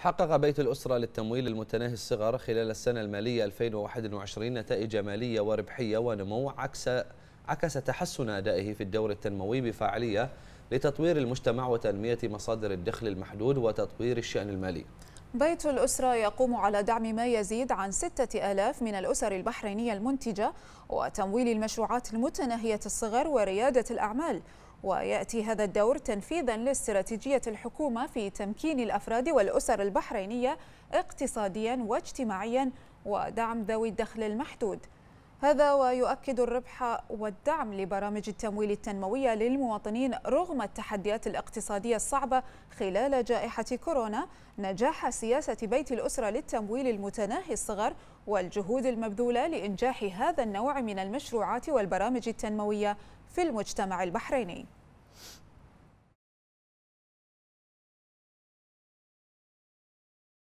حقق بيت الأسرة للتمويل المتناهي الصغر خلال السنة المالية 2021 نتائج مالية وربحية ونمو عكس عكس تحسن أدائه في الدور التنموي بفاعلية لتطوير المجتمع وتنمية مصادر الدخل المحدود وتطوير الشأن المالي بيت الأسرة يقوم على دعم ما يزيد عن 6000 من الأسر البحرينية المنتجة وتمويل المشروعات المتناهية الصغر وريادة الأعمال ويأتي هذا الدور تنفيذا لاستراتيجية الحكومة في تمكين الأفراد والأسر البحرينية اقتصاديا واجتماعيا ودعم ذوي الدخل المحدود هذا ويؤكد الربح والدعم لبرامج التمويل التنموية للمواطنين رغم التحديات الاقتصادية الصعبة خلال جائحة كورونا نجاح سياسة بيت الأسرة للتمويل المتناهي الصغر والجهود المبذولة لإنجاح هذا النوع من المشروعات والبرامج التنموية في المجتمع البحريني